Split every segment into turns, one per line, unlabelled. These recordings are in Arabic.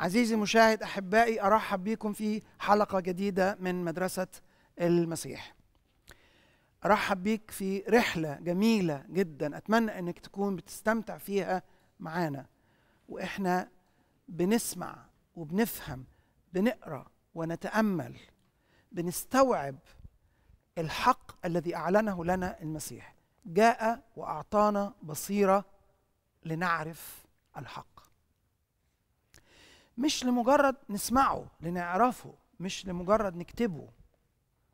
عزيزي مشاهد احبائي ارحب بكم في حلقه جديده من مدرسه المسيح. ارحب بيك في رحله جميله جدا اتمنى انك تكون بتستمتع فيها معانا واحنا بنسمع وبنفهم بنقرا ونتامل بنستوعب الحق الذي اعلنه لنا المسيح جاء واعطانا بصيره لنعرف الحق مش لمجرد نسمعه لنعرفه مش لمجرد نكتبه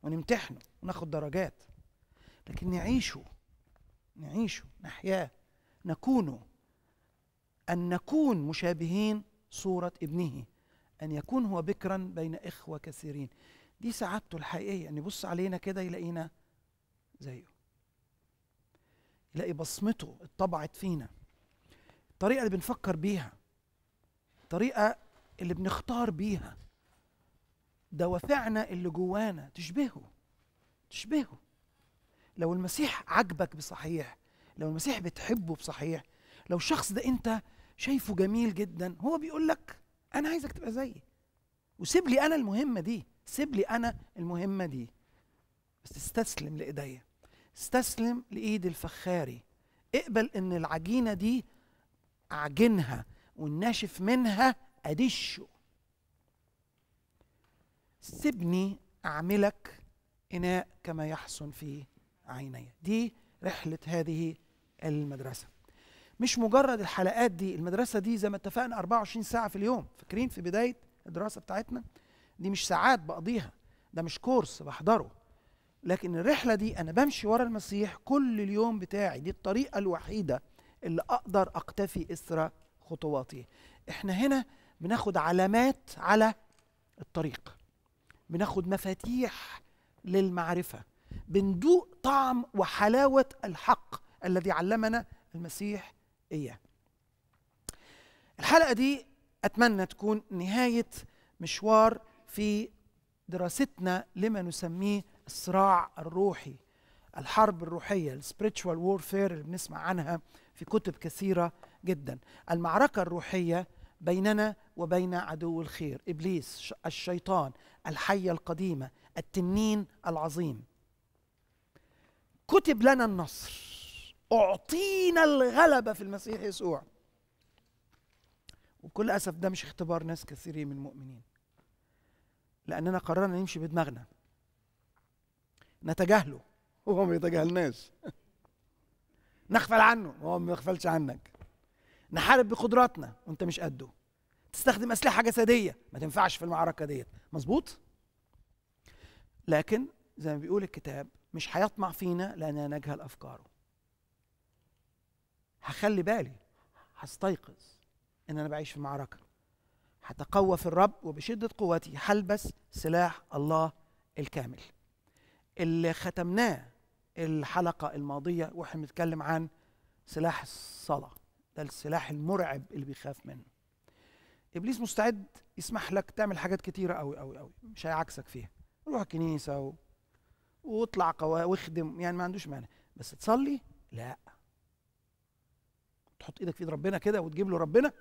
ونمتحنه وناخد درجات لكن نعيشه نعيشه نحياه نكونه أن نكون مشابهين صورة ابنه أن يكون هو بكرا بين إخوة كثيرين دي سعادته الحقيقية أن يبص علينا كده يلاقينا زيه يلاقي بصمته اتطبعت فينا الطريقة اللي بنفكر بيها الطريقة اللي بنختار بيها دوافعنا اللي جوانا تشبهه تشبهه لو المسيح عجبك بصحيح لو المسيح بتحبه بصحيح لو الشخص ده انت شايفه جميل جدا هو بيقول لك انا عايزك تبقى زيي وسيب لي انا المهمه دي سيب لي انا المهمه دي بس استسلم لايديا استسلم لايد الفخاري اقبل ان العجينه دي اعجنها والناشف منها أدشه سيبني أعملك إناء كما يحسن في عيني دي رحلة هذه المدرسة مش مجرد الحلقات دي المدرسة دي زي ما اتفقنا 24 ساعة في اليوم فاكرين في بداية الدراسة بتاعتنا دي مش ساعات بقضيها ده مش كورس بحضره لكن الرحلة دي أنا بمشي ورا المسيح كل اليوم بتاعي دي الطريقة الوحيدة اللي أقدر أقتفي إثر خطواتي احنا هنا بناخد علامات على الطريق بناخد مفاتيح للمعرفة بندوق طعم وحلاوة الحق الذي علمنا المسيح إياه الحلقة دي أتمنى تكون نهاية مشوار في دراستنا لما نسميه الصراع الروحي الحرب الروحية spiritual وورفير اللي بنسمع عنها في كتب كثيرة جدا المعركة الروحية بيننا وبين عدو الخير ابليس الشيطان الحيه القديمه التنين العظيم كتب لنا النصر اعطينا الغلبه في المسيح يسوع وكل اسف ده مش اختبار ناس كثيرين من المؤمنين لاننا قررنا نمشي بدماغنا نتجاهله هو ما يتجاهلناش نغفل عنه هو ما يغفلش عنك نحارب بقدراتنا وانت مش قده تستخدم اسلحه جسديه ما تنفعش في المعركه ديت مظبوط لكن زي ما بيقول الكتاب مش هيطمع فينا لاننا نجهل افكاره هخلي بالي هستيقظ ان انا بعيش في معركه هتقوى في الرب وبشده قوتي هلبس سلاح الله الكامل اللي ختمناه الحلقه الماضيه واحنا بنتكلم عن سلاح الصلاه ده السلاح المرعب اللي بيخاف منه ابليس مستعد يسمح لك تعمل حاجات كتيره قوي قوي قوي مش هيعكسك فيها روح الكنيسه و... واطلع قوا... واخدم يعني ما عندوش مانع بس تصلي لا تحط ايدك في ايد ربنا كده وتجيب له ربنا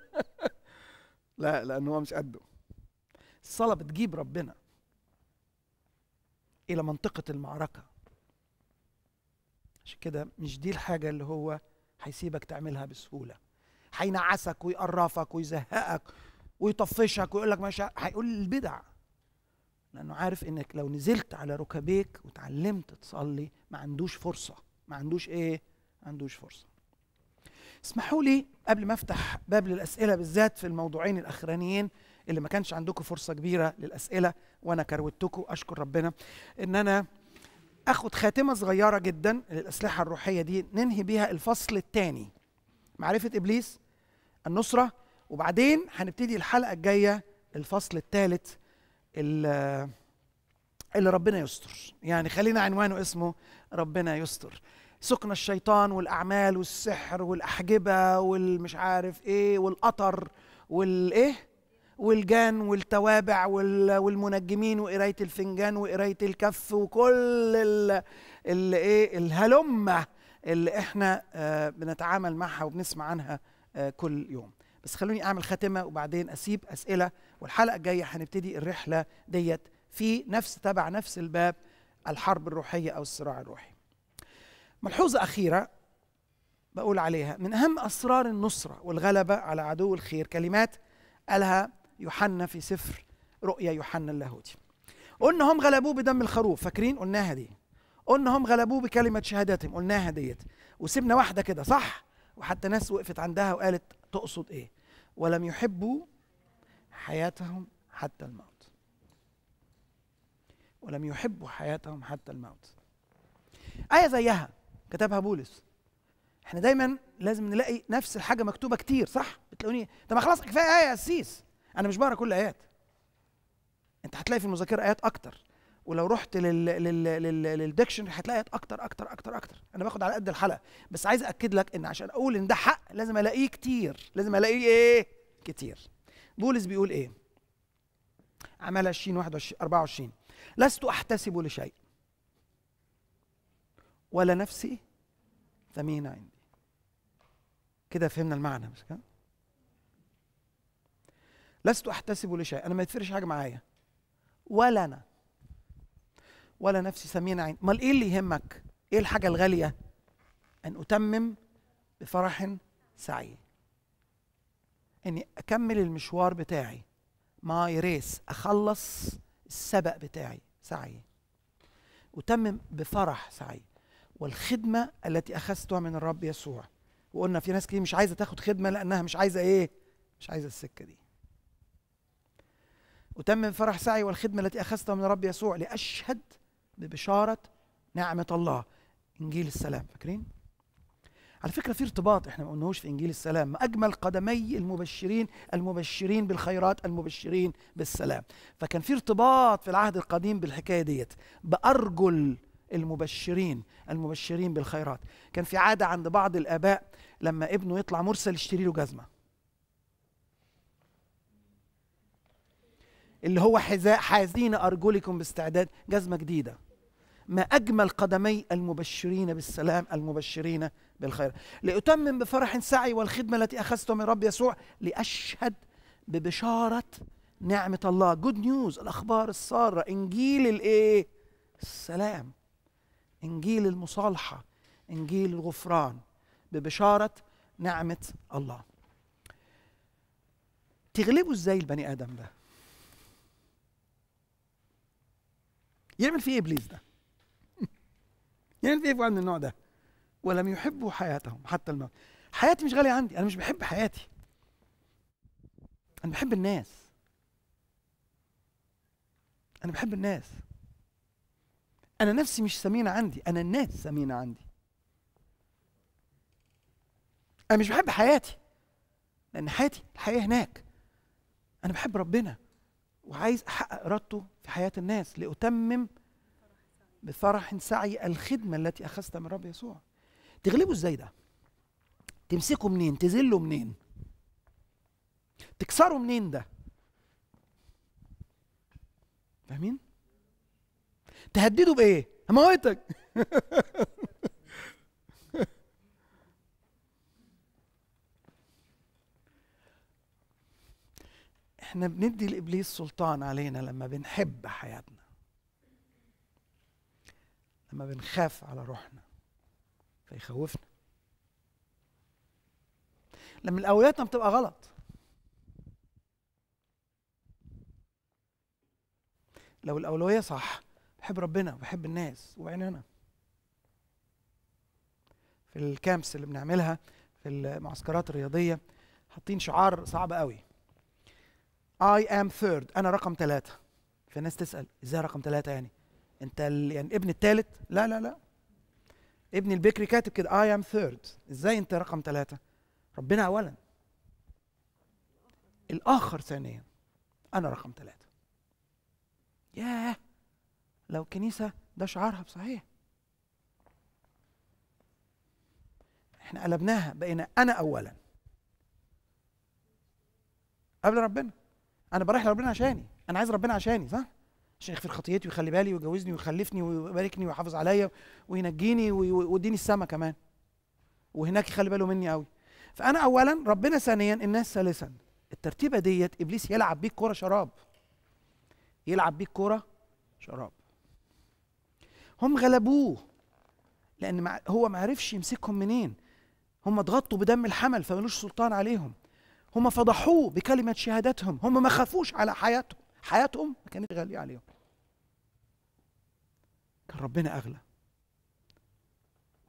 لا لان هو مش قده الصلاه بتجيب ربنا الى منطقه المعركه عشان كده مش دي الحاجه اللي هو هيسيبك تعملها بسهوله هينعسك ويقرفك ويزهقك ويطفشك ويقول لك مش هيقول البدع لانه عارف انك لو نزلت على ركبيك وتعلمت تصلي ما عندوش فرصه ما عندوش ايه ما عندوش فرصه اسمحوا لي قبل ما افتح باب للاسئله بالذات في الموضوعين الاخرانيين اللي ما كانش عندكم فرصه كبيره للاسئله وانا كروتكم اشكر ربنا ان انا اخد خاتمه صغيره جدا للاسلحه الروحيه دي ننهي بيها الفصل الثاني معرفه ابليس النصرة وبعدين هنبتدي الحلقة الجاية الفصل الثالث اللي ربنا يستر يعني خلينا عنوانه اسمه ربنا يستر سكن الشيطان والأعمال والسحر والأحجبة والمش عارف إيه والقطر والإيه والجان والتوابع والمنجمين وقرايه الفنجان وقرايه الكف وكل إيه الهلمه اللي احنا آه، بنتعامل معها وبنسمع عنها آه، كل يوم بس خلوني اعمل خاتمه وبعدين اسيب اسئله والحلقه الجايه هنبتدي الرحله ديت في نفس تبع نفس الباب الحرب الروحيه او الصراع الروحي ملحوظه اخيره بقول عليها من اهم اسرار النصره والغلبه على عدو الخير كلمات قالها يوحنا في سفر رؤيا يوحنا اللاهوتي قلنا هم غلبوه بدم الخروف فاكرين قلناها دي قلنا هم غلبوه بكلمه شهادتهم قلناها ديت وسيبنا واحده كده صح وحتى ناس وقفت عندها وقالت تقصد ايه ولم يحبوا حياتهم حتى الموت ولم يحبوا حياتهم حتى الموت آية زيها كتبها بولس احنا دايما لازم نلاقي نفس الحاجة مكتوبة كتير صح بتلاقوني طب خلاص كفاية آية يا سيس أنا مش بقرا كل آيات أنت هتلاقي في المذاكرة آيات أكتر ولو رحت لل... للديكشنري هتلاقي اكتر اكتر اكتر اكتر انا باخد على قد الحلقه بس عايز اكد لك ان عشان اقول ان ده حق لازم الاقيه كتير لازم الاقيه ايه كتير بولس بيقول ايه عمل 20 21 24 لست احتسب لشيء ولا نفسي ثمين عندي كده فهمنا المعنى مش كده لست احتسب لشيء انا ما يتفرش حاجه معايا ولا انا ولا نفسي سمينا عين امال ايه اللي يهمك ايه الحاجه الغاليه ان اتمم بفرح سعي اني اكمل المشوار بتاعي ماي ريس اخلص السبق بتاعي سعي اتمم بفرح سعي والخدمه التي اخذتها من الرب يسوع وقلنا في ناس كتير مش عايزه تاخد خدمه لانها مش عايزه ايه مش عايزه السكه دي اتمم فرح سعي والخدمه التي اخذتها من الرب يسوع لاشهد ببشارة نعمة الله إنجيل السلام فاكرين؟ على فكرة في ارتباط احنا ما قلناهوش في إنجيل السلام أجمل قدمي المبشرين المبشرين بالخيرات المبشرين بالسلام فكان في ارتباط في العهد القديم بالحكاية ديت بأرجل المبشرين المبشرين بالخيرات كان في عادة عند بعض الآباء لما ابنه يطلع مرسل يشتري له جزمة اللي هو حذاء حازين أرجلكم باستعداد جزمة جديدة ما أجمل قدمي المبشرين بالسلام المبشرين بالخير لأتمم بفرح سعي والخدمة التي أخذتها من رب يسوع لأشهد ببشارة نعمة الله جود نيوز الأخبار السارة إنجيل الإيه السلام إنجيل المصالحة إنجيل الغفران ببشارة نعمة الله تغلبوا إزاي البني آدم ده يعمل فيه إيه إبليس ده يعني واحد من النوع ده ولم يحبوا حياتهم حتى الموت حياتي مش غالية عندي أنا مش بحب حياتي أنا بحب الناس أنا بحب الناس أنا نفسي مش ثمينة عندي أنا الناس ثمينة عندي أنا مش بحب حياتي لأن حياتي الحياة هناك أنا بحب ربنا وعايز أحقق إرادته في حياة الناس لأتمم بفرح سعي الخدمة التي أخذتها من رب يسوع تغلبه ازاي ده تمسكه منين تذله منين تكسره منين ده فاهمين تهدده بايه هموتك احنا بندي لابليس سلطان علينا لما بنحب حياتنا لما بنخاف على روحنا فيخوفنا لما الاولوياتنا بتبقى غلط لو الاولويه صح بحب ربنا وبحب الناس وعيننا في الكامبس اللي بنعملها في المعسكرات الرياضيه حاطين شعار صعب قوي I am third أنا رقم ثلاثة فالناس تسأل إزاي رقم ثلاثة يعني انت يعني ابن الثالث لا لا لا ابن البكري كاتب كده اي ام ثيرد ازاي انت رقم ثلاثة ربنا اولا الاخر ثانيا انا رقم ثلاثة ياه لو كنيسة ده شعارها بصحيح احنا قلبناها بقينا انا اولا قبل ربنا انا بروح لربنا عشاني انا عايز ربنا عشاني صح عشان يغفر خطيتي ويخلي بالي ويجوزني ويخلفني ويباركني ويحافظ عليا وينجيني ويديني السما كمان وهناك يخلي باله مني قوي فانا اولا ربنا ثانيا الناس ثالثا الترتيبه ديت ابليس يلعب بيك كوره شراب يلعب بيك كوره شراب هم غلبوه لان هو ما عرفش يمسكهم منين هم اتغطوا بدم الحمل فمالوش سلطان عليهم هم فضحوه بكلمه شهادتهم هم ما خافوش على حياتهم حياتهم ما كانت غاليه عليهم كان ربنا اغلى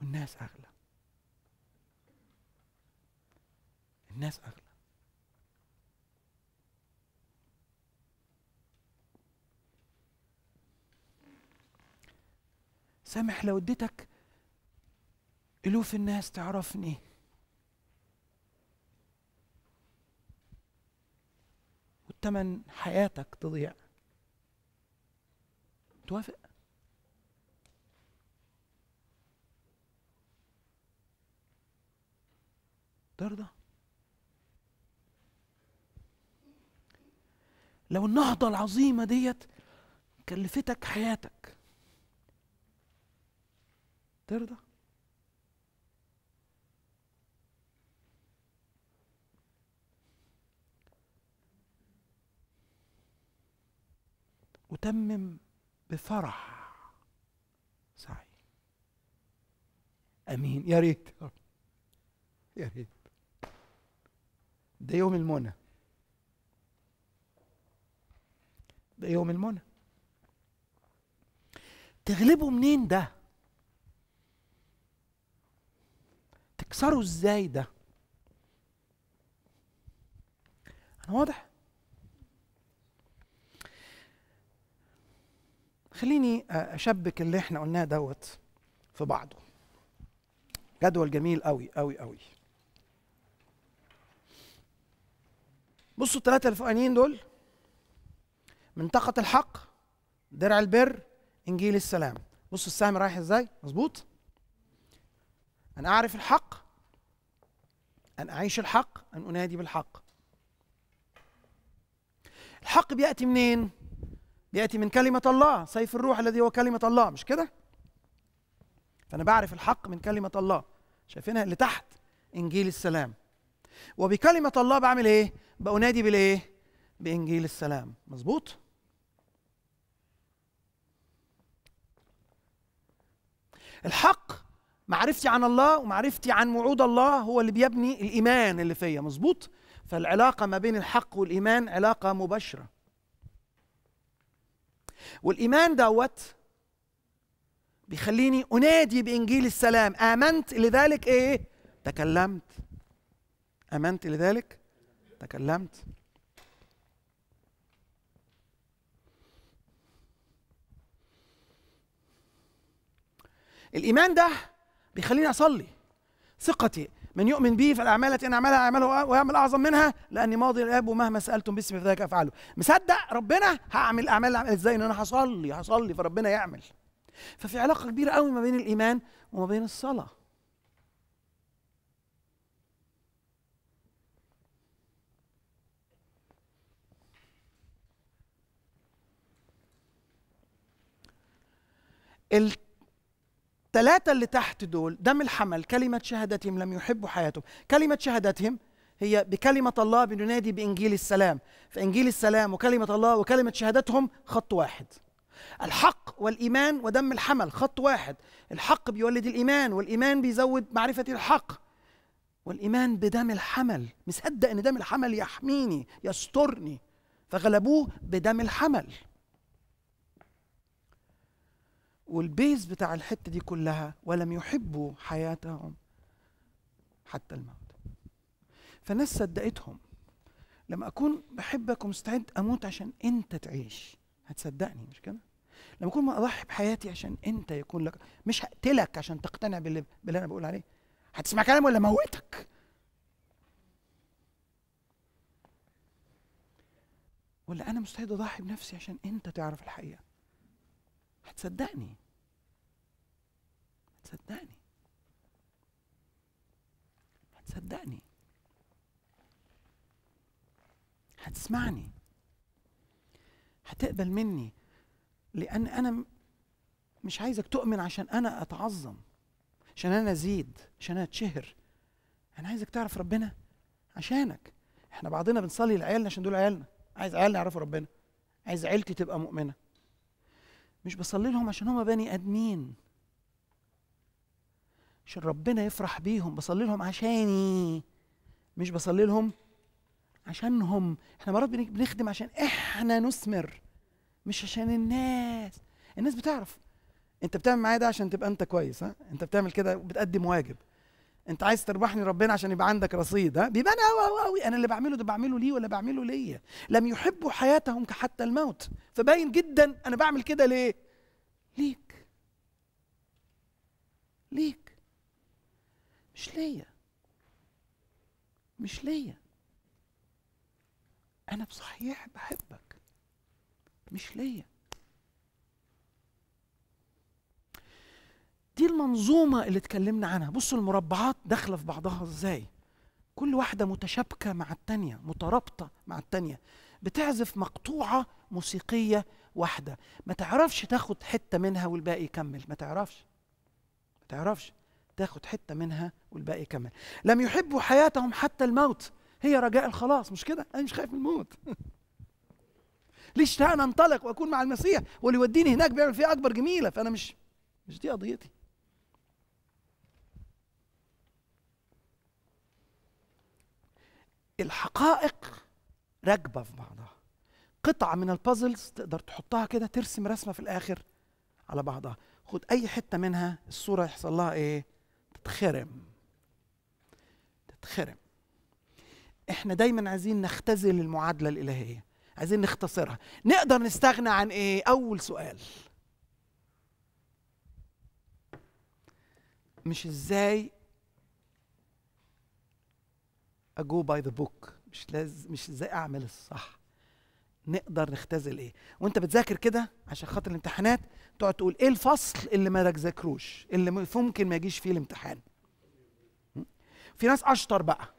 والناس اغلى الناس اغلى سامح لو اديتك الوف الناس تعرفني والتمن حياتك تضيع توافق ترضى لو النهضة العظيمة ديت كلفتك حياتك ترضى أتمم بفرح سعي أمين يا ريت يا ريت ده يوم المنى ده يوم المنى تغلبه منين ده تكسره ازاي ده انا واضح خليني اشبك اللي احنا قلناه دوت في بعضه جدول جميل قوي قوي قوي بصوا الثلاثة الفوقانيين دول منطقة الحق درع البر إنجيل السلام بصوا السهم رايح إزاي مظبوط أن أعرف الحق أن أعيش الحق أن أنادي بالحق الحق بيأتي منين؟ بيأتي من كلمة الله سيف الروح الذي هو كلمة الله مش كده؟ فأنا بعرف الحق من كلمة الله شايفينها اللي تحت إنجيل السلام وبكلمه الله بعمل ايه بانادي بالايه بانجيل السلام مظبوط الحق معرفتي عن الله ومعرفتي عن وعود الله هو اللي بيبني الايمان اللي فيا مظبوط فالعلاقه ما بين الحق والايمان علاقه مباشره والايمان دوت بيخليني انادي بانجيل السلام امنت لذلك ايه تكلمت امنت لذلك تكلمت الايمان ده بيخليني اصلي ثقتي من يؤمن بي فالاعمال انا اعملها اعمله ويعمل اعظم منها لاني ماضي الاب ومهما سالتم باسمي فذلك افعله مصدق ربنا هعمل اعمال ازاي ان انا هصلي هصلي فربنا يعمل ففي علاقه كبيره قوي ما بين الايمان وما بين الصلاه الثلاثة اللي تحت دول دم الحمل كلمة شهادتهم لم يحبوا حياتهم كلمة شهادتهم هي بكلمة الله بننادي بإنجيل السلام فإنجيل السلام وكلمة الله وكلمة شهادتهم خط واحد الحق والإيمان ودم الحمل خط واحد الحق بيولد الإيمان والإيمان بيزود معرفة الحق والإيمان بدم الحمل مصدق أن دم الحمل يحميني يسترني فغلبوه بدم الحمل والبيز بتاع الحته دي كلها ولم يحبوا حياتهم حتى الموت فالناس صدقتهم لما اكون بحبك ومستعد اموت عشان انت تعيش هتصدقني مش كده لما اكون ما اضحي بحياتي عشان انت يكون لك مش هقتلك عشان تقتنع باللي, باللي انا بقول عليه هتسمع كلام ولا موتك ولا انا مستعد اضحي بنفسي عشان انت تعرف الحقيقه هتصدقني هتصدقني هتصدقني هتسمعني هتقبل مني لان انا مش عايزك تؤمن عشان انا اتعظم عشان انا ازيد عشان انا اتشهر انا عايزك تعرف ربنا عشانك احنا بعضنا بنصلي لعيالنا عشان دول عيالنا عايز عيالنا يعرفوا ربنا عايز عيلتي تبقى مؤمنه مش بصلي لهم عشان هم بني ادمين عشان ربنا يفرح بيهم بصلي لهم عشاني مش بصلي لهم عشانهم احنا مرات بنخدم عشان احنا نثمر مش عشان الناس الناس بتعرف انت بتعمل معايا ده عشان تبقى انت كويس ها انت بتعمل كده بتقدم واجب انت عايز تربحني ربنا عشان يبقى عندك رصيد ها بيبان قوي قوي قوي انا اللي بعمله ده بعمله ليه ولا بعمله ليا لم يحبوا حياتهم كحتى الموت فباين جدا انا بعمل كده ليه ليك ليك مش ليا مش ليا انا بصحيح بحبك مش ليا دي المنظومة اللي اتكلمنا عنها بصوا المربعات داخلة في بعضها ازاي كل واحدة متشابكة مع التانية مترابطة مع التانية بتعزف مقطوعة موسيقية واحدة ما تعرفش تاخد حتة منها والباقي يكمل ما تعرفش ما تعرفش تاخد حتة منها والباقي يكمل لم يحبوا حياتهم حتى الموت هي رجاء الخلاص مش كده انا مش خايف من الموت ليش اشتهى انطلق واكون مع المسيح واللي يوديني هناك بيعمل فيها اكبر جميله فانا مش مش دي قضيتي الحقائق راكبه في بعضها قطعه من البازلز تقدر تحطها كده ترسم رسمه في الاخر على بعضها خد اي حته منها الصوره يحصل لها ايه تتخرم تتخرم احنا دايما عايزين نختزل المعادله الالهيه عايزين نختصرها نقدر نستغنى عن ايه اول سؤال مش ازاي اجو باي ذا بوك مش لازم مش ازاي اعمل الصح نقدر نختزل ايه وانت بتذاكر كده عشان خاطر الامتحانات تقعد تقول ايه الفصل اللي ما ذاكروش اللي ممكن ما يجيش فيه الامتحان في ناس اشطر بقى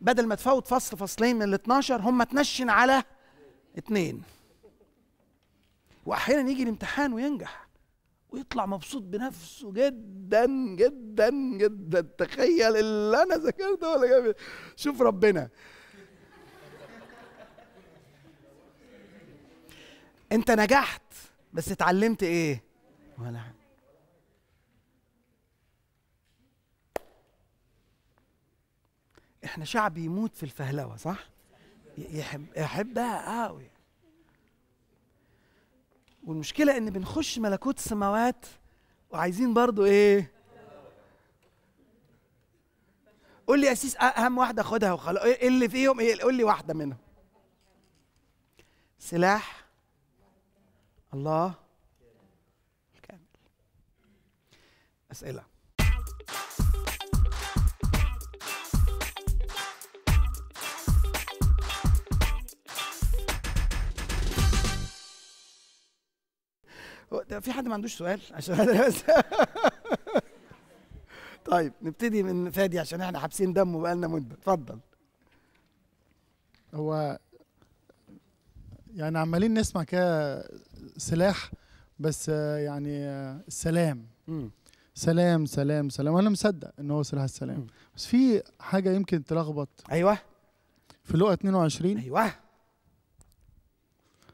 بدل ما تفوت فصل فصلين من ال 12 هم تنشن على اتنين واحيانا يجي الامتحان وينجح ويطلع مبسوط بنفسه جدا جدا جدا تخيل اللي انا ذكرته ولا جميل. إيه. شوف ربنا انت نجحت بس اتعلمت ايه ولا احنا شعب يموت في الفهلوه صح يحب يحبها قوي والمشكلة إن بنخش ملكوت السماوات وعايزين برضو إيه؟ قول لي يا سيس أهم واحدة خدها وخلاص إيه اللي فيهم إيه؟ قول لي واحدة منهم. سلاح الله الكامل. أسئلة في حد ما عندوش سؤال عشان انا بس طيب نبتدي من فادي عشان احنا حابسين دمه بقالنا مده اتفضل
هو يعني عمالين نسمع كده سلاح بس يعني السلام سلام سلام سلام وانا مصدق ان هو سلاح السلام بس في حاجه يمكن تلخبط ايوه في لقاء 22 ايوه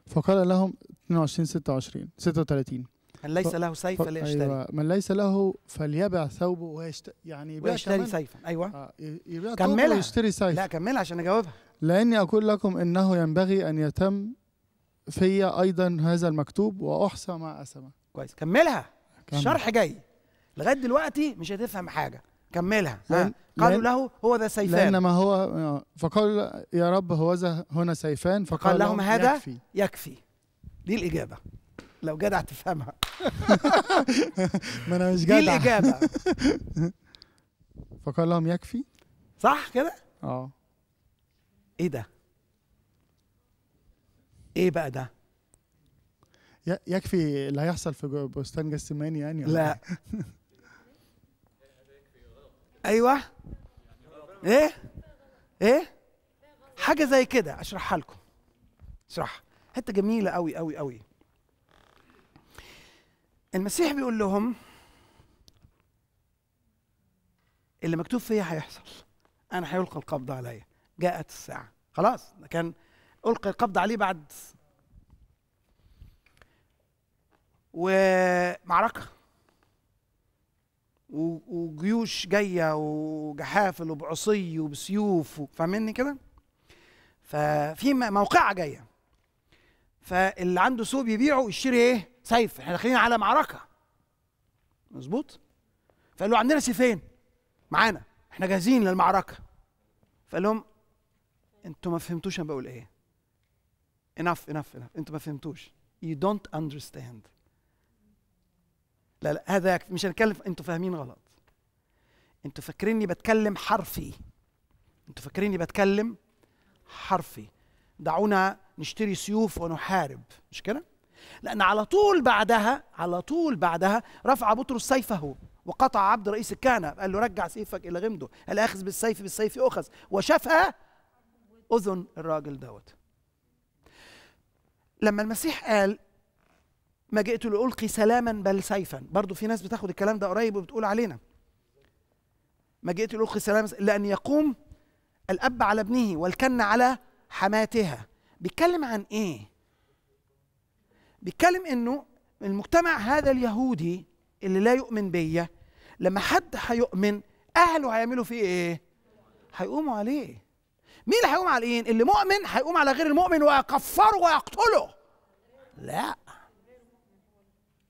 فقال لهم 22 26 36
من ليس له سيف فليشتري أيوة.
من ليس له فليبع ثوبه ويشتري يعني يبيع ويشتري سيفا ايوه آه يبيع كملها ويشتري سيف لا كملها عشان اجاوبها لاني اقول لكم انه ينبغي ان يتم في ايضا هذا المكتوب واحصى
ما اسمى كويس كملها كمل. الشرح جاي لغايه دلوقتي مش هتفهم حاجه كملها لأن قالوا له هو ذا سيفان ما
هو آه، فقال يا رب هو ذا هنا سيفان فقال, فقال لهم, لهم هذا يكفي,
يكفي. دي الاجابه لو جدع تفهمها ما انا مش جدع دي الاجابه
فقال لهم يكفي صح كده اه ايه ده ايه بقى ده يكفي اللي هيحصل في بستان جسماني يعني لا إيه؟
ايوه ايه ايه حاجه زي كده اشرحها لكم اشرحها حته جميله قوي قوي قوي المسيح بيقول لهم اللي مكتوب فيا هيحصل انا هيلقى القبض عليا جاءت الساعه خلاص ده كان القي القبض عليه بعد ومعركه وجيوش جايه وجحافل وبعصي وبسيوف فاهميني كده ففي موقعه جايه فاللي عنده سوق بيبيعه يشتري ايه سيف احنا داخلين على معركه مظبوط فقال له عندنا سيفين معانا احنا جاهزين للمعركه فقال لهم انتوا ما فهمتوش انا بقول ايه enough enough enough انتوا ما فهمتوش you don't understand لا لا هذا مش هنتكلم انتوا فاهمين غلط انتوا فاكريني بتكلم حرفي انتوا فاكريني بتكلم حرفي دعونا نشتري سيوف ونحارب مش كده لأن على طول بعدها على طول بعدها رفع بطرس سيفه وقطع عبد رئيس الكهنة قال له رجع سيفك إلى غمده الأخذ بالسيف بالسيف أخذ وشافها أذن الراجل دوت لما المسيح قال ما جئت لألقي سلاما بل سيفا برضو في ناس بتاخد الكلام ده قريب وبتقول علينا ما جئت لألقي سلاما لأن يقوم الأب على ابنه والكن على حماتها بيتكلم عن ايه بيتكلم انه المجتمع هذا اليهودي اللي لا يؤمن بيا لما حد هيؤمن اهله هيعملوا فيه ايه هيقوموا عليه مين اللي هيقوم على ايه اللي مؤمن هيقوم على غير المؤمن ويكفره ويقتله لا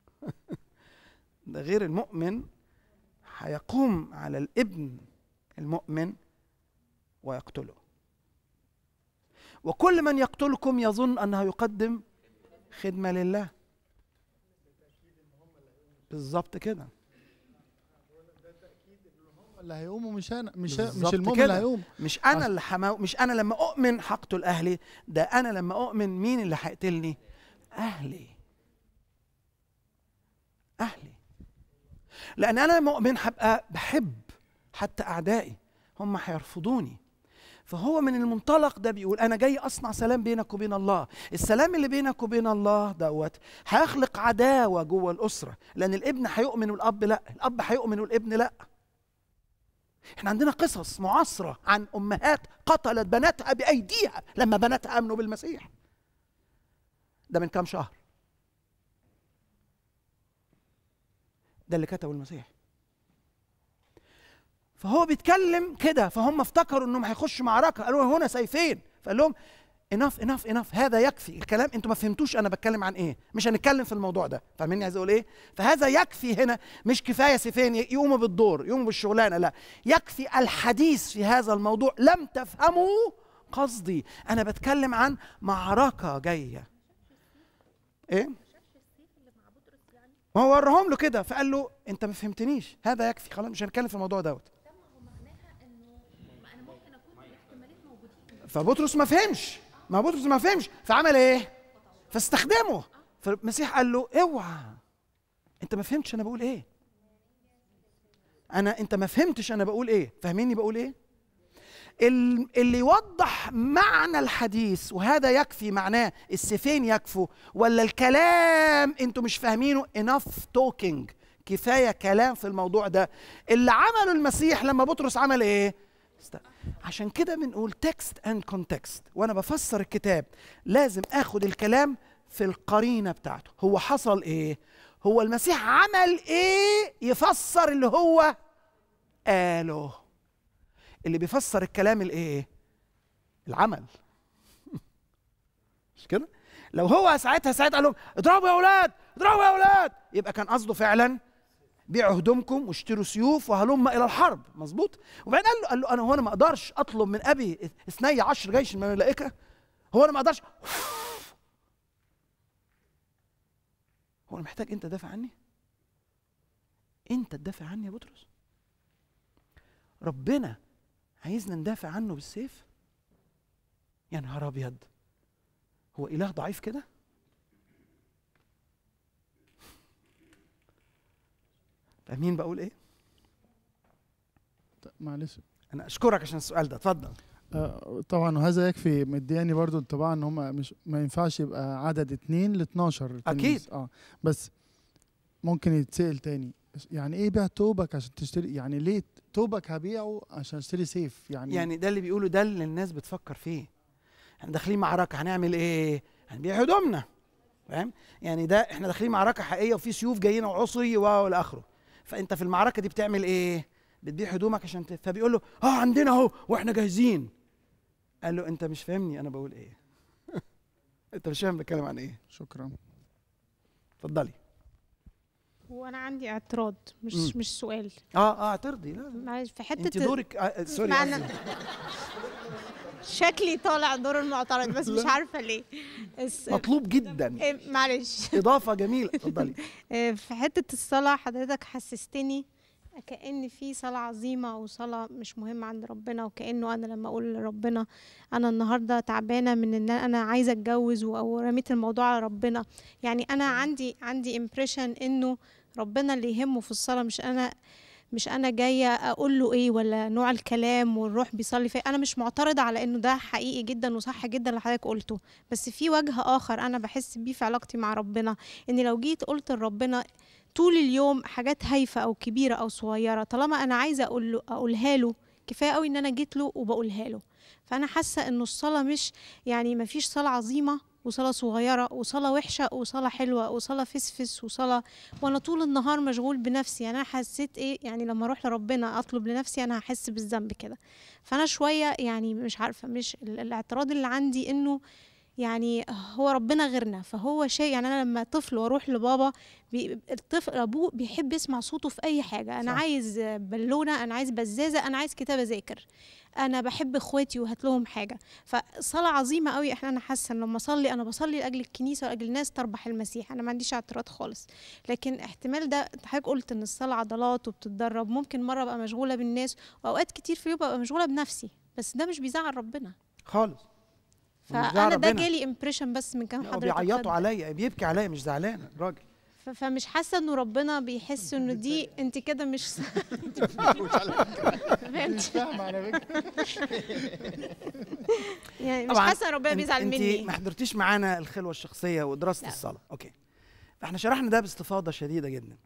ده غير المؤمن هيقوم على الابن المؤمن ويقتله وكل من يقتلكم يظن أنه يقدم خدمة لله بالظبط كده اللي هيقوموا مش انا مش مش المؤمن اللي هيقوم مش انا اللي حماو مش انا لما اؤمن هقتل اهلي ده انا لما اؤمن مين اللي هيقتلني اهلي اهلي لان انا مؤمن هبقى بحب حتى اعدائي هم هيرفضوني فهو من المنطلق ده بيقول انا جاي اصنع سلام بينك وبين الله السلام اللي بينك وبين الله دوت هيخلق عداوه جوه الاسره لان الابن هيؤمن والاب لا الاب هيؤمن والابن لا احنا عندنا قصص معاصره عن امهات قتلت بناتها بايديها لما بناتها امنوا بالمسيح ده من كام شهر ده اللي كتبه المسيح فهو بيتكلم كده فهم افتكروا انهم هيخشوا معركه قالوا هنا سيفين فقال لهم انف انف انف هذا يكفي الكلام انتوا ما فهمتوش انا بتكلم عن ايه مش هنتكلم في الموضوع ده فاهمين عايز اقول ايه فهذا يكفي هنا مش كفايه سيفين يقوموا بالدور يقوموا بالشغلانه لا يكفي الحديث في هذا الموضوع لم تفهموا قصدي انا بتكلم عن معركه جايه ايه ما هو ورهم له كده فقال له انت ما فهمتنيش هذا يكفي خلاص مش هنتكلم في الموضوع دوت فبطرس ما فهمش ما بطرس ما فهمش فعمل ايه فاستخدمه فالمسيح قال له اوعى انت ما فهمتش انا بقول ايه انا انت ما فهمتش انا بقول ايه فاهميني بقول ايه اللي يوضح معنى الحديث وهذا يكفي معناه السيفين يكفوا ولا الكلام انتوا مش فاهمينه enough talking كفايه كلام في الموضوع ده اللي عمله المسيح لما بطرس عمل ايه عشان كده بنقول تكست اند كونتكست وانا بفسر الكتاب لازم اخد الكلام في القرينه بتاعته هو حصل ايه هو المسيح عمل ايه يفسر اللي هو قاله اللي بيفسر الكلام الايه العمل مش كده لو هو ساعتها ساعتها قال لهم اضربوا يا اولاد اضربوا يا اولاد يبقى كان قصده فعلا بيعوا هدومكم واشتروا سيوف وهلم الى الحرب مظبوط وبعدين قال له قال له انا هو انا ما اقدرش اطلب من ابي اثني عشر جيش من الملائكه هو انا ما اقدرش هو انا محتاج انت تدافع عني انت تدافع عني يا بطرس ربنا عايزنا ندافع عنه بالسيف يا نهار ابيض هو اله ضعيف كده فاهمين طيب، بقول ايه؟ طيب، معلش انا اشكرك عشان السؤال ده اتفضل
آه، طبعا وهذا يكفي مدياني برضو انطباع ان هم مش ما ينفعش يبقى عدد اتنين ل 12 اكيد اه بس ممكن يتسال تاني يعني ايه بيع توبك عشان تشتري يعني ليه
توبك هبيعه عشان اشتري سيف يعني يعني ده اللي بيقوله ده اللي الناس بتفكر فيه احنا داخلين معركه هنعمل ايه هنبيع هدومنا فاهم يعني ده احنا داخلين معركه حقيقيه وفي سيوف جايين وعصي والى اخره فانت في المعركه دي بتعمل ايه بتبيع هدومك عشان ت... فبيقول له اه عندنا اهو واحنا جاهزين قال له انت مش فاهمني انا بقول ايه انت مش فاهم بتكلم عن ايه شكرا اتفضلي
هو انا عندي اعتراض مش مم. مش سؤال
اه اه اعترضي لا, معلش في حته انت دورك آه, آه، سوري
شكلي طالع دور المعترض بس مش عارفه ليه مطلوب جدا إيه، معلش اضافه جميله اتفضلي إيه، في حته الصلاه حضرتك حسستني كأن في صلاة عظيمة وصلاة مش مهمة عند ربنا وكأنه أنا لما أقول لربنا أنا النهاردة تعبانة من إن أنا عايزة أتجوز أو رميت الموضوع على ربنا يعني أنا عندي عندي إمبريشن إنه ربنا اللي يهمه في الصلاة مش أنا مش انا جايه اقول له ايه ولا نوع الكلام والروح بيصلي فيه انا مش معترضه على انه ده حقيقي جدا وصح جدا اللي حضرتك قلته بس في وجه اخر انا بحس بيه في علاقتي مع ربنا ان لو جيت قلت لربنا طول اليوم حاجات هايفه او كبيره او صغيره طالما انا عايزه اقول له اقولها له كفايه قوي ان انا جيت له وبقولها له فانا حاسه انه الصلاه مش يعني ما فيش صلاه عظيمه وصلاة صغيرة وصلاة وحشة وصلاة حلوة وصلاة فسفس وصلاة وأنا طول النهار مشغول بنفسي يعني أنا حسيت إيه يعني لما أروح لربنا أطلب لنفسي أنا هحس بالذنب كده فأنا شوية يعني مش عارفة مش الاعتراض اللي عندي إنه يعني هو ربنا غيرنا فهو شيء يعني انا لما طفل واروح لبابا بي الطفل ابوه بيحب يسمع صوته في اي حاجه انا صح. عايز بالونه انا عايز بزازه انا عايز كتاب اذاكر انا بحب اخواتي وهات لهم حاجه فصلاه عظيمه قوي احنا انا حاسه ان لما اصلي انا بصلي لاجل الكنيسه ولاجل الناس تربح المسيح انا ما عنديش اعتراض خالص لكن احتمال ده حضرتك قلت ان الصلاه عضلات وبتتدرب ممكن مره ابقى مشغوله بالناس واوقات كتير في اليوم ببقى مشغوله بنفسي بس ده مش بيزعل ربنا
خالص فانا ده جالي
امبريشن بس من كام حضرتك بيعيطوا
عليا بيبكي عليا مش زعلان الراجل
فمش حاسه انه ربنا بيحس انه دي انت كده مش مش فاهمه
على فكره
يعني مش حاسه
ان ربنا بيزعل مني انت ما حضرتيش معانا الخلوه الشخصيه ودراسه الصلاه اوكي احنا شرحنا ده باستفاضه شديده جدا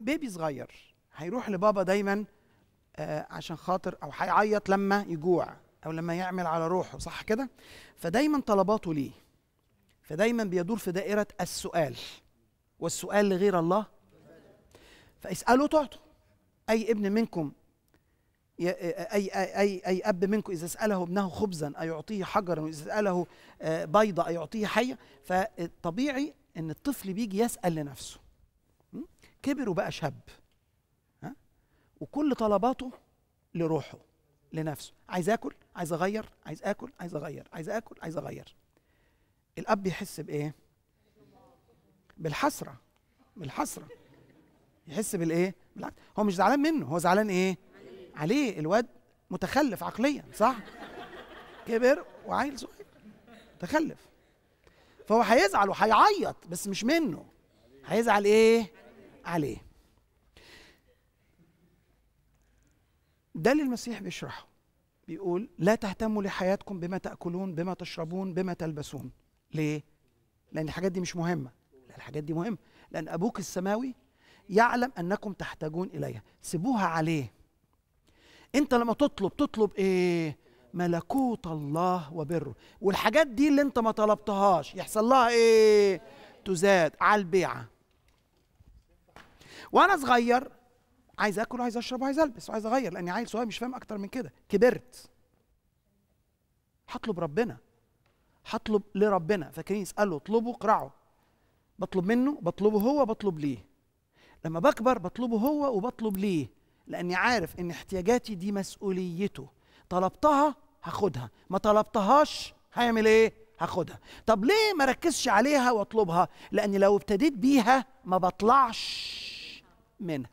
بيبي صغير هيروح لبابا دايما آه، عشان خاطر او هيعيط لما يجوع او لما يعمل على روحه صح كده فدايما طلباته ليه فدايما بيدور في دائره السؤال والسؤال لغير الله فاساله تعطوا اي ابن منكم أي, أي, أي أب منكم إذا سأله ابنه خبزا أيعطيه حجرا وإذا سأله آه، بيضة أيعطيه حية فالطبيعي أن الطفل بيجي يسأل لنفسه كبر وبقى شاب وكل طلباته لروحه لنفسه عايز اكل عايز اغير عايز اكل عايز اغير عايز اكل عايز اغير الاب يحس بايه بالحسره بالحسره يحس بالايه بالعكس هو مش زعلان منه هو زعلان ايه عليه, عليه. الواد متخلف عقليا صح كبر وعيل صغير متخلف فهو هيزعل وهيعيط بس مش منه هيزعل ايه عليه ده اللي المسيح بيشرحه بيقول لا تهتموا لحياتكم بما تاكلون بما تشربون بما تلبسون ليه لان الحاجات دي مش مهمه لا الحاجات دي مهمه لان ابوك السماوي يعلم انكم تحتاجون اليها سيبوها عليه انت لما تطلب تطلب ايه ملكوت الله وبره والحاجات دي اللي انت ما طلبتهاش يحصل لها ايه تزاد على البيعه وانا صغير عايز اكل وعايز اشرب وعايز البس وعايز اغير لاني عيل صغير مش فاهم اكتر من كده كبرت هطلب ربنا هطلب لربنا فاكرين اساله اطلبه اقرعه بطلب منه بطلبه هو بطلب ليه لما بكبر بطلبه هو وبطلب ليه لاني عارف ان احتياجاتي دي مسؤوليته طلبتها هاخدها ما طلبتهاش هيعمل ايه هاخدها طب ليه ما ركزش عليها واطلبها لان لو ابتديت بيها ما بطلعش منها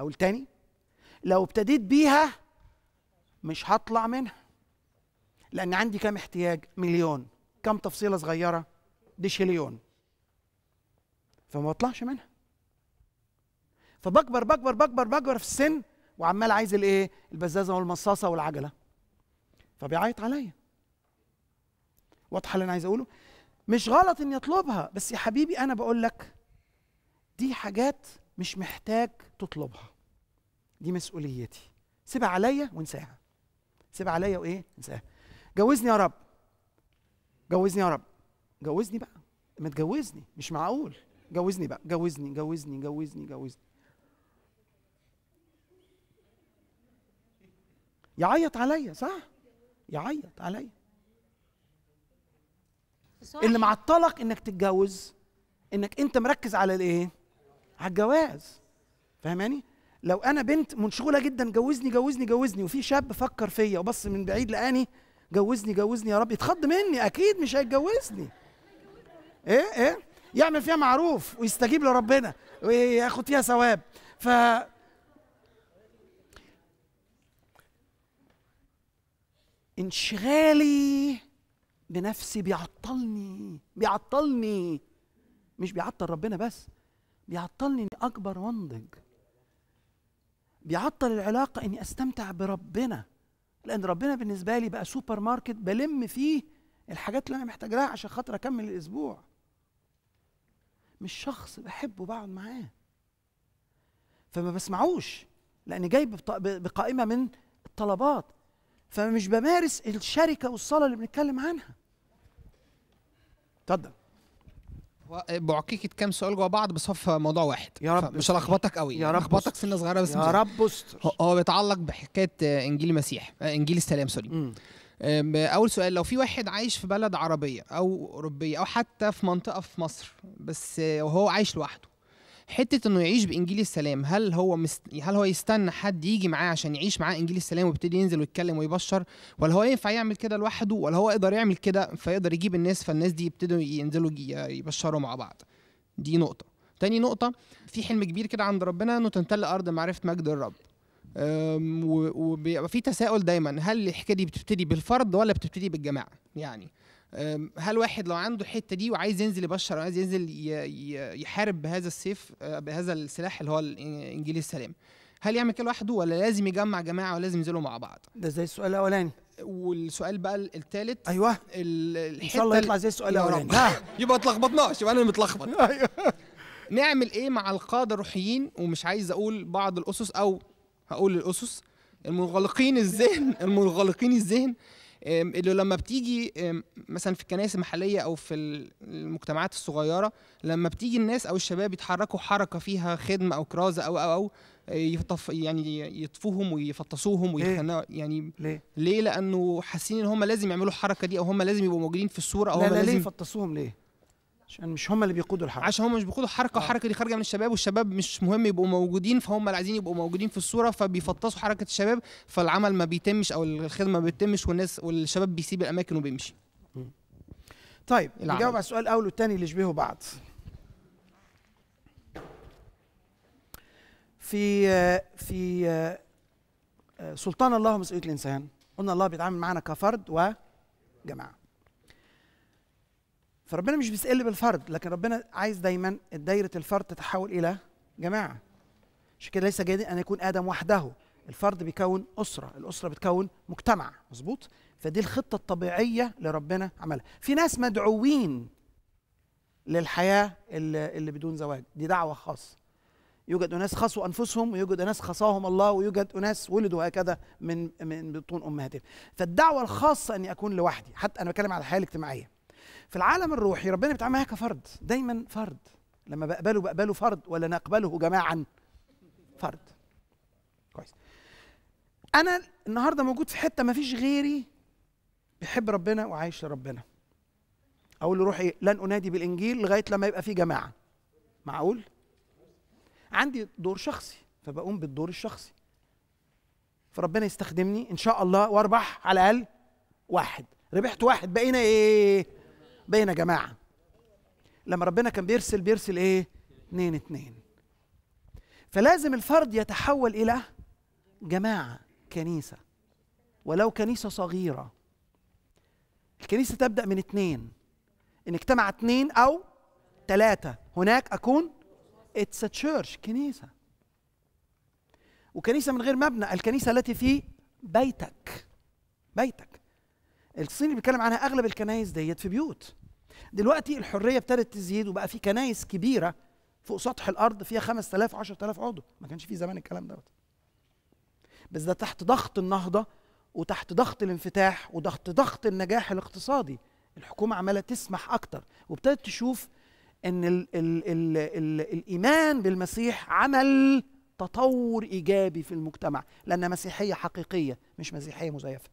اقول تاني لو ابتديت بيها مش هطلع منها لان عندي كام احتياج مليون كام تفصيله صغيره دي شليون فما بطلعش منها فبكبر بكبر بكبر بكبر في السن وعمال عايز الايه البزازه والمصاصه والعجله فبيعيط عليا واضحه اللي انا عايز اقوله مش غلط اني اطلبها بس يا حبيبي انا بقول لك دي حاجات مش محتاج تطلبها دي مسؤوليتي سيبها عليا وانساها سيبها عليا وايه انساها جوزني يا رب جوزني يا رب جوزني بقى ما تجوزني مش معقول جوزني بقى جوزني جوزني جوزني جوزني يعيط عليا صح يعيط عليا اللي معطلك انك تتجوز انك انت مركز على الايه على الجواز فاهماني لو انا بنت منشغله جدا جوزني جوزني جوزني وفي شاب فكر فيا وبص من بعيد لقاني جوزني جوزني يا رب يتخض مني اكيد مش هيتجوزني ايه ايه يعمل فيها معروف ويستجيب لربنا وياخد فيها ثواب ف انشغالي بنفسي بيعطلني بيعطلني مش بيعطل ربنا بس بيعطلني اني اكبر وانضج بيعطل العلاقة إني أستمتع بربنا لأن ربنا بالنسبة لي بقى سوبر ماركت بلم فيه الحاجات اللي أنا محتاج لها عشان خاطر أكمل الأسبوع مش شخص بحبه بقعد معاه فما بسمعوش لأني جاي بقائمة من الطلبات
فمش بمارس الشركة والصلاة اللي بنتكلم عنها اتفضل بعكيكة كام سؤال جوا بعض بس هو في موضوع واحد يا رب مش هلخبطك قوي يا رب هلخبطك سنه صغيره بس يا رب استر هو بيتعلق بحكايه انجيل المسيح آه، انجيل السلام سوري اول سؤال لو في واحد عايش في بلد عربيه او اوروبيه او حتى في منطقه في مصر بس وهو عايش لوحده حته انه يعيش بانجيل السلام هل هو مست... هل هو يستنى حد يجي معاه عشان يعيش معاه انجيل السلام ويبتدي ينزل ويتكلم ويبشر ولا هو ينفع يعمل كده لوحده ولا هو يقدر يعمل كده فيقدر يجيب الناس فالناس دي يبتدوا ينزلوا يبشروا مع بعض دي نقطه تاني نقطه في حلم كبير كده عند ربنا انه تمتلئ ارض معرفه مجد الرب وبيبقى في تساؤل دايما هل الحكايه دي بتبتدي بالفرد ولا بتبتدي بالجماعه يعني هل واحد لو عنده الحته دي وعايز ينزل يبشر عايز ينزل يحارب بهذا السيف أه، بهذا السلاح اللي هو انجيل السلام هل يعمل كده لوحده ولا لازم يجمع جماعه ولازم ينزلوا مع بعض ده زي السؤال الاولاني والسؤال بقى الثالث ايوه الحته ان شاء الله يطلع زي السؤال الاولاني آه. يبقى اتلخبطناش يبقى انا اللي متلخبط ايوه نعمل ايه مع القاده الروحيين ومش عايز اقول بعض الاسس او هقول الاسس المنغلقين الذهن المنغلقين الذهن اللي لما بتيجي مثلا في الكنائس المحليه او في المجتمعات الصغيره لما بتيجي الناس او الشباب يتحركوا حركه فيها خدمه او كرازه او او او يطف يعني يطفوهم ويفطسوهم ويخنقوا يعني ليه؟ ليه لانه حاسين ان هم لازم يعملوا الحركه دي او هم لازم يبقوا موجودين في الصوره او لا هم لا لازم ليه يفطسوهم ليه؟ عشان مش هم اللي بيقودوا الحركه عشان هم مش بيقودوا الحركه آه. والحركه دي خارجه من الشباب والشباب مش مهم يبقوا موجودين فهم اللي عايزين يبقوا موجودين في الصوره فبيفطسوا حركه الشباب فالعمل ما بيتمش او الخدمه ما بتتمش والناس والشباب بيسيب الاماكن وبيمشي طيب نجاوب على السؤال الاول والثاني اللي يشبهوا بعض
في في آه، سلطان الله ومسؤوليه الانسان قلنا الله بيتعامل معانا كفرد وجماعه فربنا مش بيسأل بالفرد لكن ربنا عايز دايما دايرة الفرد تتحول إلى جماعة عشان كده ليس جيد أن يكون آدم وحده الفرد بيكون أسرة الأسرة بتكون مجتمع مظبوط فدي الخطة الطبيعية اللي ربنا عملها في ناس مدعوين للحياة اللي, اللي بدون زواج دي دعوة خاصة يوجد أناس خصوا أنفسهم ويوجد أناس خصاهم الله ويوجد أناس ولدوا هكذا من من بطون أمهاتهم فالدعوة الخاصة أني أكون لوحدي حتى أنا بتكلم على الحياة الاجتماعية في العالم الروحي ربنا بيتعامل معايا كفرد دايما فرد لما بقبله بقبله فرد ولا نقبله جماعا فرد كويس انا النهارده موجود في حته ما فيش غيري بيحب ربنا وعايش لربنا اقول لروحي لن انادي بالانجيل لغايه لما يبقى في جماعه معقول عندي دور شخصي فبقوم بالدور الشخصي فربنا يستخدمني ان شاء الله واربح على الاقل واحد ربحت واحد بقينا ايه بين جماعه لما ربنا كان بيرسل بيرسل ايه اتنين اتنين فلازم الفرد يتحول الى جماعه كنيسه ولو كنيسه صغيره الكنيسه تبدا من اتنين ان اجتمع اتنين او ثلاثه هناك اكون اتس تشيرش كنيسه وكنيسه من غير مبنى الكنيسه التي في بيتك بيتك الصيني بيتكلم عنها اغلب الكنايس ديت في بيوت دلوقتي الحريه ابتدت تزيد وبقى في كنايس كبيره فوق سطح الارض فيها 5000 10000 عضو ما كانش في زمان الكلام دوت بس ده تحت ضغط النهضه وتحت ضغط الانفتاح وضغط ضغط النجاح الاقتصادي الحكومه عماله تسمح اكتر وابتدت تشوف ان الـ الـ الـ الـ الايمان بالمسيح عمل تطور ايجابي في المجتمع لان مسيحيه حقيقيه مش مسيحيه مزيفه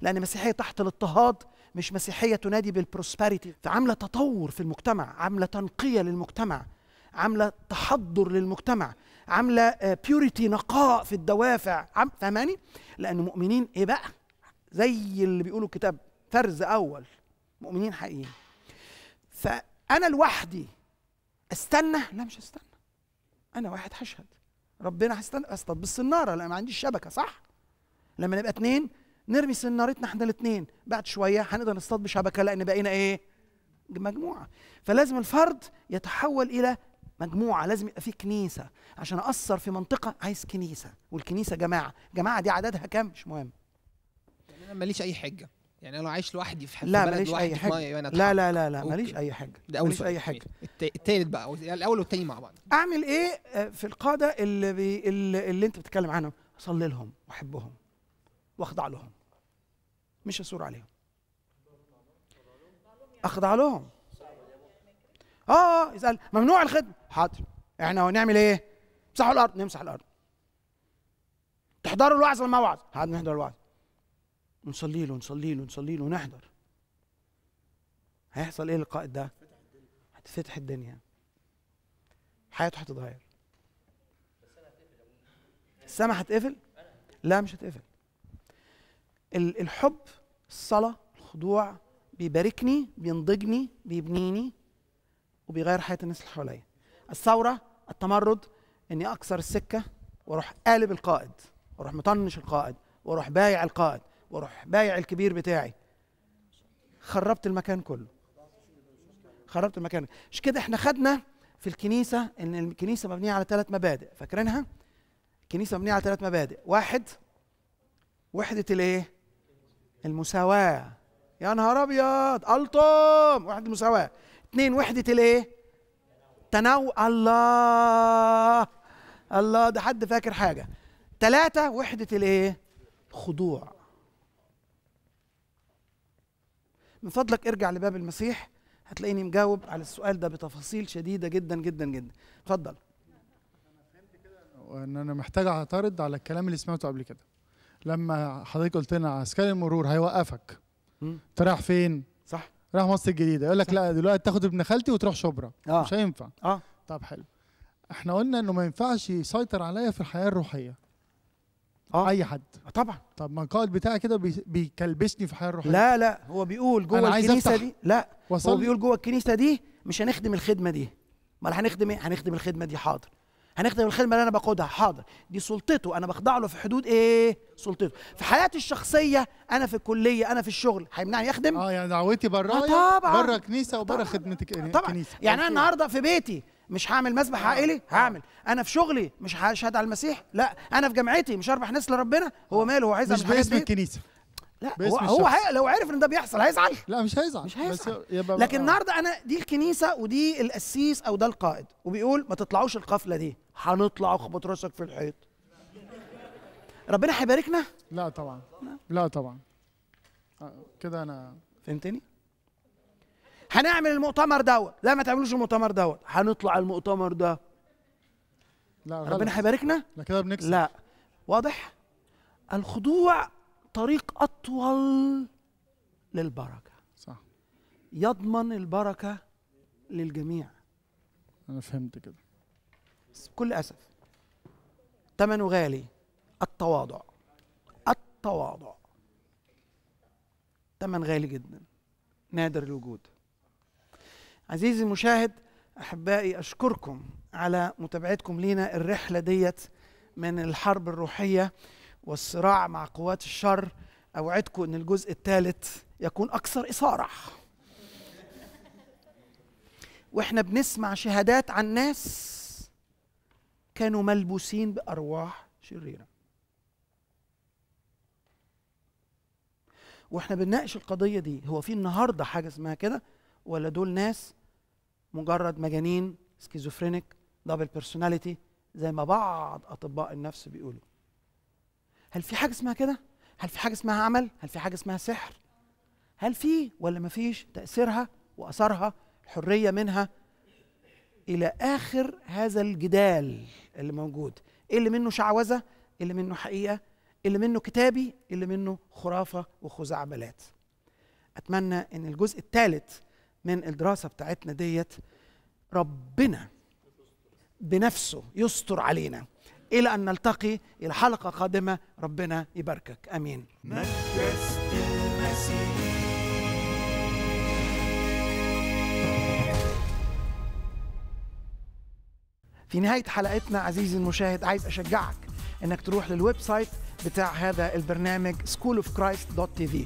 لأن مسيحية تحت الاضطهاد مش مسيحية تنادي بالبروسبريتي فعاملة تطور في المجتمع عاملة تنقية للمجتمع عاملة تحضر للمجتمع عاملة بيوريتي آه، نقاء في الدوافع عم فهماني لأن مؤمنين إيه بقى زي اللي بيقولوا الكتاب فرز أول مؤمنين حقيقيين فأنا لوحدي استنى لا مش هستنى انا واحد هشهد ربنا هستنى اصطاد بالصناره لان ما عنديش شبكه صح لما نبقى اتنين نرمي سنارتنا احنا الاثنين بعد شويه هنقدر نصطاد بشبكه لان بقينا ايه مجموعه فلازم الفرد يتحول الى مجموعه لازم يبقى في كنيسه عشان اثر في منطقه عايز كنيسه والكنيسه جماعه جماعه دي عددها كام مش مهم
يعني انا ماليش اي حجه يعني انا لو عايش لوحدي في لا ماليش اي حاجه لا لا لا لا ماليش اي حاجه ده اول ماليش اي حاجه التالت بقى يعني الاول والتاني مع بعض اعمل ايه آه، في القاده
اللي بي اللي, اللي انت بتتكلم عنهم اصلي لهم واحبهم واخضع لهم مش اثور عليهم اخضع لهم اه يسال ممنوع الخدمه حاضر احنا هنعمل ايه امسحوا الارض نمسح الارض تحضروا الوعظ لما وعظ هذا نحضر الوعظ نصلي له نصلي له نصلي له ونحضر هيحصل ايه القائد ده هتفتح الدنيا حياته هتتغير السماء هتقفل لا مش هتقفل الحب الصلاه الخضوع بيباركني بينضجني بيبنيني وبيغير حياه الناس اللي حواليا الثوره التمرد اني اكسر السكه واروح قالب القائد واروح مطنش القائد واروح بايع القائد واروح بايع الكبير بتاعي خربت المكان كله خربت المكان مش كده احنا خدنا في الكنيسه ان الكنيسه مبنيه على ثلاث مبادئ فاكرينها الكنيسه مبنيه على ثلاث مبادئ واحد وحده الايه المساواة يا نهار أبيض ألطم وحدة المساواة اثنين وحدة الإيه؟ تنوع الله الله ده حد فاكر حاجة ثلاثة وحدة الإيه؟ الخضوع من فضلك ارجع لباب المسيح هتلاقيني مجاوب على السؤال ده بتفاصيل شديده جدا جدا جدا اتفضل
ان انا محتاج اعترض على الكلام اللي سمعته قبل كده لما حضرتك قلت لنا عسكري المرور هيوقفك انت رايح فين صح رايح مصر الجديده يقول لك لا دلوقتي تاخد ابن خالتي وتروح شبرا آه. مش هينفع اه طب حلو احنا قلنا انه ما ينفعش يسيطر عليا في الحياه الروحيه اه اي حد آه، طبعا طب ما القائد بتاعي كده
بيكلبسني في الحياه الروحيه لا لا هو بيقول جوه الكنيسه دي لا وصل. هو بيقول جوه الكنيسه دي مش هنخدم الخدمه دي ما هنخدم ايه هنخدم الخدمه دي حاضر هنخدم الخدمه اللي انا بقودها حاضر دي سلطته انا بخضع له في حدود ايه سلطته في حياتي الشخصيه انا في الكليه انا في الشغل هيمنعني اخدم اه يعني دعوتي بره آه طبعا بره كنيسه وبره خدمتك يعني طبعا كنيسة. يعني انا النهارده في بيتي مش هعمل مسبح آه. عائلي آه. هعمل انا في شغلي مش هشهد على المسيح لا انا في جامعتي مش هربح ناس لربنا هو آه. ماله هو عايز مش باسم الكنيسه لا هو, هو هي لو عرف ان ده بيحصل هيزعل
لا مش هيزعل مش هيزعل لكن النهارده انا
دي الكنيسه ودي القسيس او ده القائد وبيقول ما تطلعوش القفله دي هنطلع اخبط راسك في الحيط ربنا هيباركنا لا طبعا لا طبعا آه، كده انا فهمتني هنعمل المؤتمر دوت لا ما تعملوش المؤتمر دوت هنطلع المؤتمر ده لا غلط. ربنا هيباركنا لا كده بنكسب لا واضح الخضوع طريق اطول للبركه صح يضمن البركه للجميع انا فهمت كده بس بكل أسف ثمنه غالي التواضع التواضع ثمن غالي جدا نادر الوجود عزيزي المشاهد أحبائي أشكركم على متابعتكم لينا الرحلة ديت من الحرب الروحية والصراع مع قوات الشر أوعدكم أن الجزء الثالث يكون أكثر إثارة واحنا بنسمع شهادات عن ناس كانوا ملبوسين بأرواح شريرة واحنا بنناقش القضية دي هو في النهاردة حاجة اسمها كده ولا دول ناس مجرد مجانين سكيزوفرينيك دبل بيرسوناليتي زي ما بعض أطباء النفس بيقولوا هل في حاجة اسمها كده؟ هل في حاجة اسمها عمل؟ هل في حاجة اسمها سحر؟ هل في ولا مفيش تأثيرها وأثرها الحرية منها الى اخر هذا الجدال اللي موجود اللي منه شعوذه اللي منه حقيقه اللي منه كتابي اللي منه خرافه وخزعبلات اتمنى ان الجزء الثالث من الدراسه بتاعتنا ديت ربنا بنفسه يستر علينا الى ان نلتقي الى حلقه قادمه ربنا يباركك امين مكة
المسيح
في نهاية حلقتنا عزيزي المشاهد عايز أشجعك إنك تروح للويب سايت بتاع هذا البرنامج schoolofchrist.tv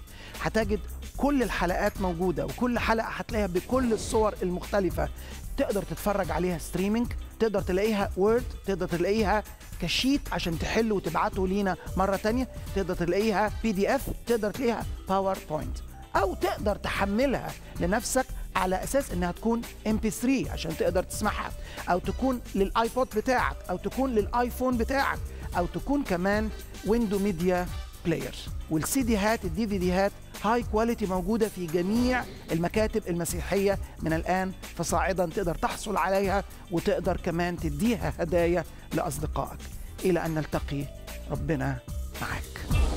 هتجد كل الحلقات موجودة وكل حلقة هتلاقيها بكل الصور المختلفة تقدر تتفرج عليها ستريمينج تقدر تلاقيها وورد تقدر تلاقيها كشيت عشان تحل وتبعته لينا مرة تانية تقدر تلاقيها بي دي اف تقدر تلاقيها باوربوينت أو تقدر تحملها لنفسك على اساس انها تكون ام بي 3 عشان تقدر تسمعها او تكون للايبود بتاعك او تكون للايفون بتاعك او تكون كمان ويندو ميديا بلاير والسي دي هات الدي في دي هات هاي كواليتي موجودة في جميع المكاتب المسيحية من الآن فصاعدا تقدر تحصل عليها وتقدر كمان تديها هدايا لأصدقائك إلى أن نلتقي ربنا معاك